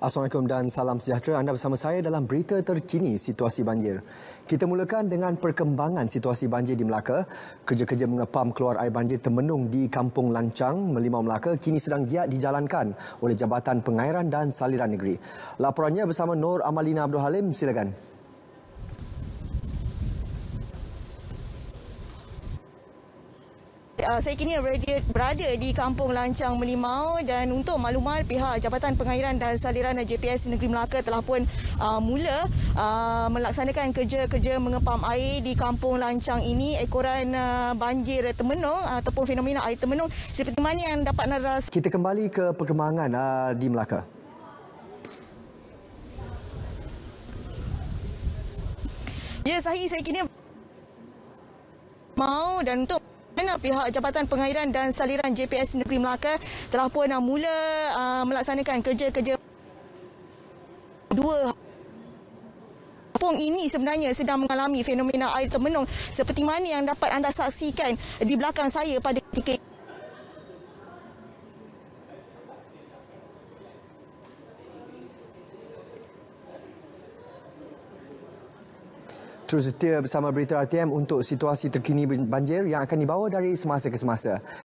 Assalamualaikum dan salam sejahtera. Anda bersama saya dalam berita terkini situasi banjir. Kita mulakan dengan perkembangan situasi banjir di Melaka. Kerja-kerja mengepam keluar air banjir termenung di Kampung Lancang, Melimau Melaka kini sedang giat dijalankan oleh Jabatan Pengairan dan Saliran Negeri. Laporannya bersama Nur Amalina Abdul Halim. Silakan. Silakan. Uh, saya kini berada, berada di Kampung Lancang Melimau dan untuk maklumat pihak Jabatan Pengairan dan Saliran JPS Negeri Melaka telah pun uh, mula uh, melaksanakan kerja-kerja mengepam air di Kampung Lancang ini. Ekoran uh, banjir termenung uh, ataupun fenomena air termenung seperti mana yang dapat naras. Kita kembali ke perkembangan uh, di Melaka. Ya, Sahih, saya kini mau dan untuk dan pihak Jabatan Pengairan dan Saliran JPS Negeri Melaka telah pun ah, mula uh, melaksanakan kerja-kerja dua Kampung ini sebenarnya sedang mengalami fenomena air termenung seperti mana yang dapat anda saksikan di belakang saya pada ketika ini. terus setia bersama berita RTM untuk situasi terkini banjir yang akan dibawa dari semasa ke semasa.